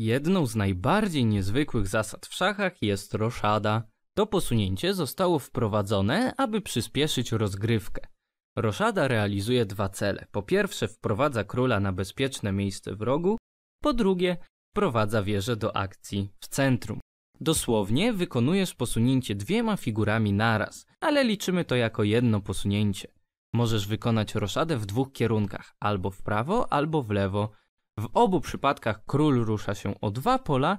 Jedną z najbardziej niezwykłych zasad w szachach jest roszada. To posunięcie zostało wprowadzone, aby przyspieszyć rozgrywkę. Roszada realizuje dwa cele. Po pierwsze, wprowadza króla na bezpieczne miejsce w rogu, po drugie, wprowadza wieżę do akcji w centrum. Dosłownie wykonujesz posunięcie dwiema figurami naraz, ale liczymy to jako jedno posunięcie. Możesz wykonać roszadę w dwóch kierunkach, albo w prawo, albo w lewo, w obu przypadkach król rusza się o dwa pola,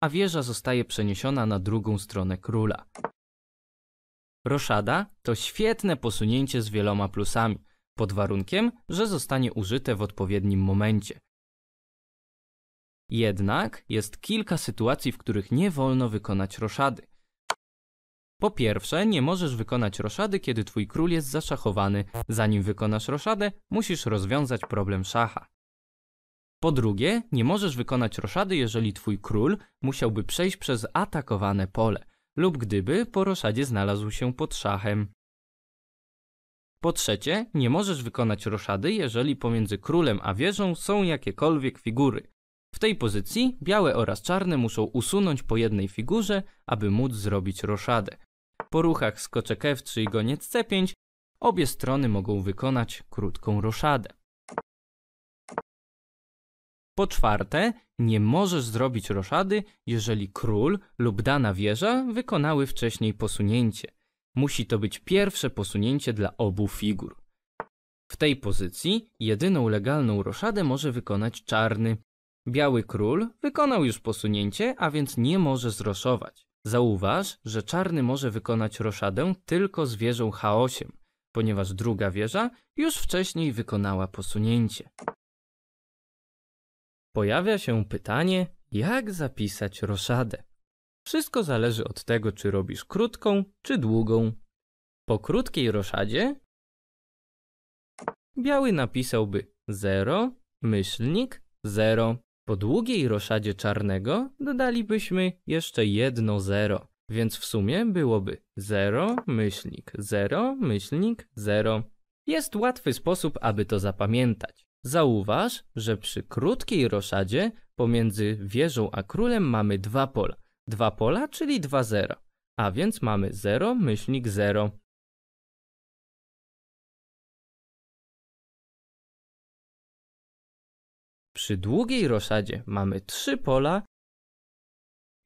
a wieża zostaje przeniesiona na drugą stronę króla. Roszada to świetne posunięcie z wieloma plusami, pod warunkiem, że zostanie użyte w odpowiednim momencie. Jednak jest kilka sytuacji, w których nie wolno wykonać roszady. Po pierwsze, nie możesz wykonać roszady, kiedy twój król jest zaszachowany. Zanim wykonasz roszadę, musisz rozwiązać problem szacha. Po drugie, nie możesz wykonać roszady, jeżeli twój król musiałby przejść przez atakowane pole lub gdyby po roszadzie znalazł się pod szachem. Po trzecie, nie możesz wykonać roszady, jeżeli pomiędzy królem a wieżą są jakiekolwiek figury. W tej pozycji białe oraz czarne muszą usunąć po jednej figurze, aby móc zrobić roszadę. Po ruchach skoczek F3 i goniec C5 obie strony mogą wykonać krótką roszadę. Po czwarte, nie możesz zrobić roszady, jeżeli król lub dana wieża wykonały wcześniej posunięcie. Musi to być pierwsze posunięcie dla obu figur. W tej pozycji jedyną legalną roszadę może wykonać czarny. Biały król wykonał już posunięcie, a więc nie może zroszować. Zauważ, że czarny może wykonać roszadę tylko z wieżą H8, ponieważ druga wieża już wcześniej wykonała posunięcie. Pojawia się pytanie, jak zapisać roszadę. Wszystko zależy od tego, czy robisz krótką, czy długą. Po krótkiej roszadzie biały napisałby 0, myślnik 0. Po długiej roszadzie czarnego dodalibyśmy jeszcze jedno 0, więc w sumie byłoby 0, myślnik 0, myślnik 0. Jest łatwy sposób, aby to zapamiętać. Zauważ, że przy krótkiej roszadzie pomiędzy wieżą a królem mamy dwa pola. Dwa pola, czyli dwa zera. A więc mamy 0 myślnik 0. Przy długiej roszadzie mamy trzy pola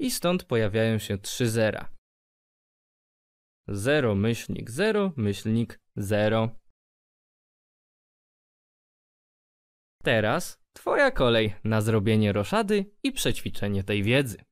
i stąd pojawiają się trzy zera. 0 myślnik 0 myślnik 0. Teraz twoja kolej na zrobienie roszady i przećwiczenie tej wiedzy.